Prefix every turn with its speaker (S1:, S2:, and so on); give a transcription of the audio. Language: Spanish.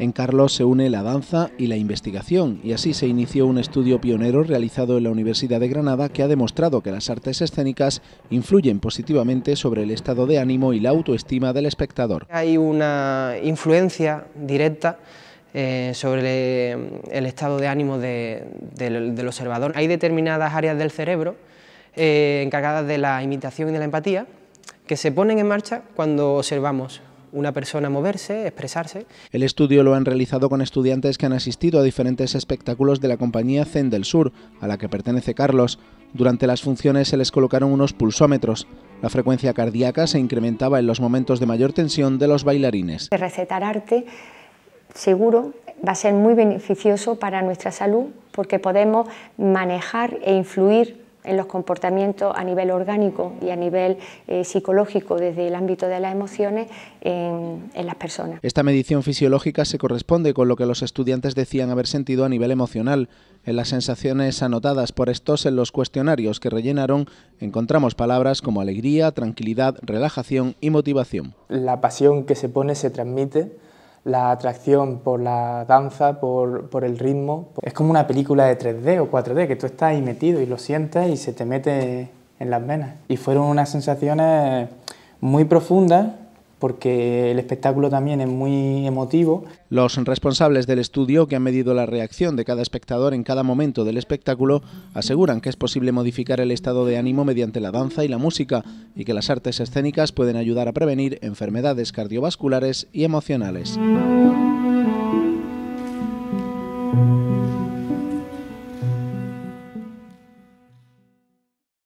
S1: En Carlos se une la danza y la investigación, y así se inició un estudio pionero realizado en la Universidad de Granada que ha demostrado que las artes escénicas influyen positivamente sobre el estado de ánimo y la autoestima del espectador.
S2: Hay una influencia directa eh, sobre eh, el estado de ánimo del observador. Hay determinadas áreas del cerebro eh, encargadas de la imitación y de la empatía que se ponen en marcha cuando observamos una persona moverse, expresarse.
S1: El estudio lo han realizado con estudiantes que han asistido a diferentes espectáculos de la compañía Zen del Sur, a la que pertenece Carlos. Durante las funciones se les colocaron unos pulsómetros. La frecuencia cardíaca se incrementaba en los momentos de mayor tensión de los bailarines.
S3: Recetar arte seguro va a ser muy beneficioso para nuestra salud porque podemos manejar e influir en los comportamientos a nivel orgánico y a nivel eh, psicológico desde el ámbito de las emociones en, las personas.
S1: Esta medición fisiológica se corresponde con lo que los estudiantes decían haber sentido a nivel emocional. En las sensaciones anotadas por estos en los cuestionarios que rellenaron encontramos palabras como alegría, tranquilidad, relajación y motivación.
S4: La pasión que se pone se transmite la atracción por la danza, por, el ritmo. Es como una película de 3D o 4D, que tú estás ahí metido y lo sientes y se te mete en las venas. Y fueron unas
S1: sensaciones muy profundas porque el espectáculo también es muy emotivo. Los responsables del estudio, que han medido la reacción de cada espectador en cada momento del espectáculo, aseguran que es posible modificar el estado de ánimo mediante la danza y la música, y que las artes escénicas pueden ayudar a prevenir enfermedades cardiovasculares y emocionales.